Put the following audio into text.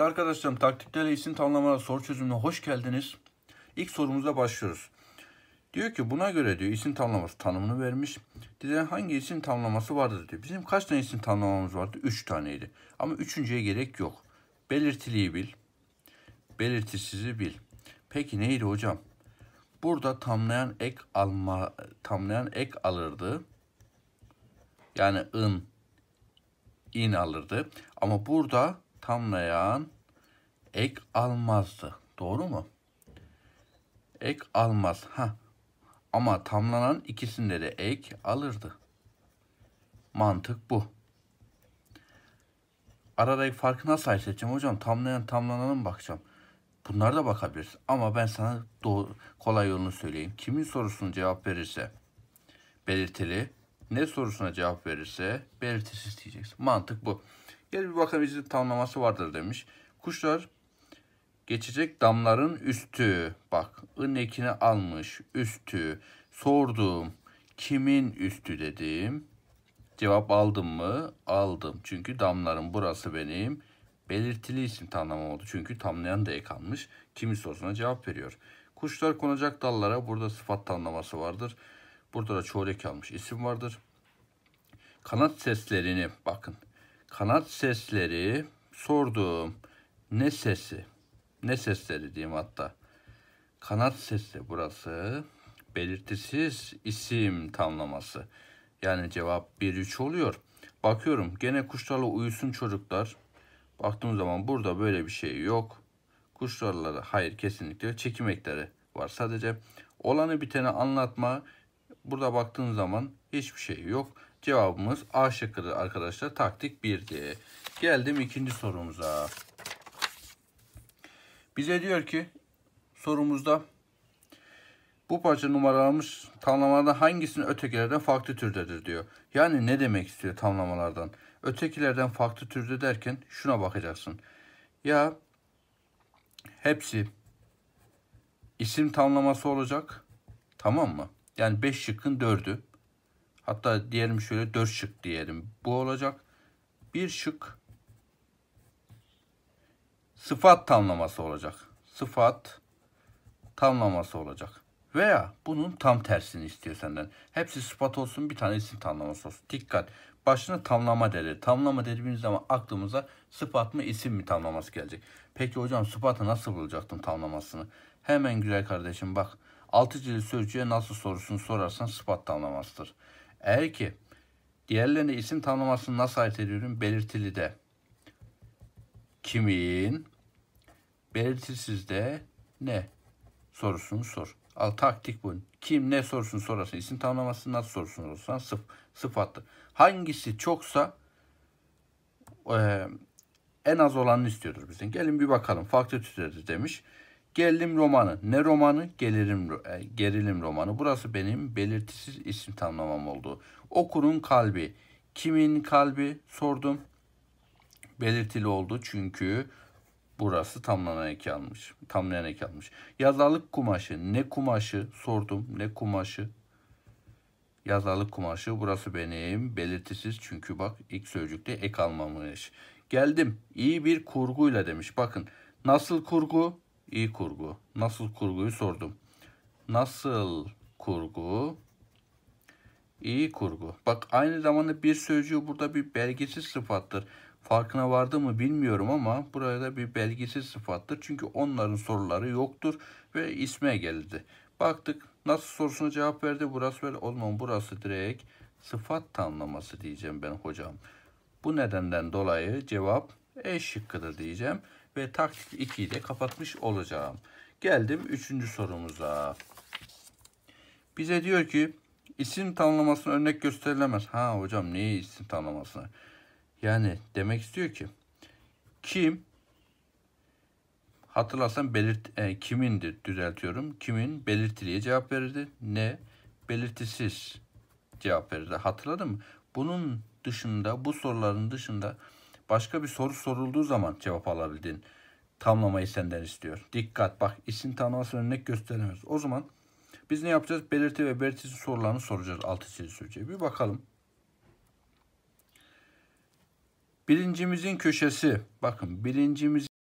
Arkadaşlarım taktiklerle isim tanımlamalar soru çözümüne hoş geldiniz. İlk sorumuza başlıyoruz. Diyor ki buna göre diyor isim tanımlaması tanımını vermiş. Bize hangi isim tanımlaması vardır diyor. Bizim kaç tane isim tanımlamamız vardı? 3 taneydi. Ama üçüncüye gerek yok. Belirtiliyi bil. Belirtisizi bil. Peki neydi hocam? Burada tamlayan ek alma tamlayan ek alırdı. Yani ın in alırdı. Ama burada tamlayan ek almazdı. Doğru mu? Ek almaz. Ha. Ama tamlanan ikisinde de ek alırdı. Mantık bu. Aradaki farkı nasıl ayırt hocam? Tamlayan tamlanana bakacağım? Bunlara da bakabilirsin. Ama ben sana doğru, kolay yolunu söyleyeyim. Kimin sorusunu cevap verirse belirtili, ne sorusuna cevap verirse belirtisiz diyeceksin. Mantık bu. Gel bir bakalım izin tanımlaması vardır demiş. Kuşlar geçecek damların üstü. Bak ın almış üstü. Sordum kimin üstü dedim. Cevap aldım mı? Aldım. Çünkü damların burası benim. Belirtili isim tanımlama oldu. Çünkü tamlayan da ek almış. Kimi sorusuna cevap veriyor. Kuşlar konacak dallara. Burada sıfat tanımlaması vardır. Burada da çoğul almış isim vardır. Kanat seslerini bakın kanat sesleri sorduğum ne sesi ne sesleri diyeyim hatta kanat sesi burası belirtisiz isim tamlaması yani cevap 1-3 oluyor. Bakıyorum gene kuşlarla uyusun çocuklar. Baktığım zaman burada böyle bir şey yok. Kuşlarla hayır kesinlikle çekimekleri var. Sadece olanı biteni anlatma Burada baktığın zaman hiçbir şey yok. Cevabımız A şıkkıdır arkadaşlar. Taktik 1'di. Geldim ikinci sorumuza. Bize diyor ki sorumuzda bu parça numaralanmış tamlamalarda hangisinin ötekilerden farklı türdedir diyor. Yani ne demek istiyor tamlamalardan? Ötekilerden farklı türde derken şuna bakacaksın. Ya hepsi isim tamlaması olacak. Tamam mı? Yani 5 şıkkın 4'ü. Hatta diyelim şöyle 4 şık diyelim. Bu olacak. Bir şık sıfat tamlaması olacak. Sıfat tamlaması olacak. Veya bunun tam tersini istiyor senden. Hepsi sıfat olsun bir tane isim tamlaması olsun. Dikkat. Başına tamlama dedi. Tamlama dediğimiz zaman aklımıza sıfat mı isim mi tamlaması gelecek. Peki hocam sıfatı nasıl bulacaktım tamlamasını? Hemen güzel kardeşim bak altı cildi sözcüğe nasıl sorusunu sorarsan sıfat tamlamasıdır. Eğer ki diğerlerine isim tanımlamasını nasıl ayırt ediyorum? Belirtili de kimin, belirtilsiz de ne sorusunu sor. Al taktik bu. Kim ne sorusunu sorarsın. isim tamlamasını nasıl sorusunu sorarsan sıf sıfatlı. Hangisi çoksa e, en az olanını istiyordur bizden. Gelin bir bakalım. Farklı türleri demiş. Geldim romanı. Ne romanı? gelirim e, gerilim romanı. Burası benim belirtisiz isim tanımlamam oldu. Okurun kalbi. Kimin kalbi? Sordum. Belirtili oldu çünkü burası tamlanan ek almış. ek almış. Yazarlık kumaşı. Ne kumaşı? Sordum. Ne kumaşı? Yazarlık kumaşı. Burası benim belirtisiz çünkü bak ilk sözcükte ek almamış. Geldim. İyi bir kurguyla demiş. Bakın nasıl kurgu? İyi kurgu. Nasıl kurguyu sordum. Nasıl kurgu? İyi kurgu. Bak aynı zamanda bir sözcüğü burada bir belgesiz sıfattır. Farkına vardı mı bilmiyorum ama burada da bir belgesiz sıfattır. Çünkü onların soruları yoktur ve isme geldi. Baktık nasıl sorusuna cevap verdi. Burası böyle olmam burası direkt sıfat tanımlaması diyeceğim ben hocam. Bu nedenden dolayı cevap E şıkkıdır diyeceğim ve taktik 2'yi de kapatmış olacağım. Geldim 3. sorumuza. Bize diyor ki isim tanımlamasına örnek gösterilemez. Ha hocam neye isim tanımlamasına? Yani demek istiyor ki kim hatırlarsan belirt e, kimindir düzeltiyorum. Kimin belirtiliye cevap verirdi. Ne belirtisiz cevap verirdi. Hatırladın mı? Bunun dışında bu soruların dışında Başka bir soru sorulduğu zaman cevap alabildiğin tamlamayı senden istiyor. Dikkat bak isim tanımasını örnek gösteremez. O zaman biz ne yapacağız? Belirti ve belirtisi sorularını soracağız altı çizgi sürece. Bir bakalım. Bilincimizin köşesi. Bakın bilincimizin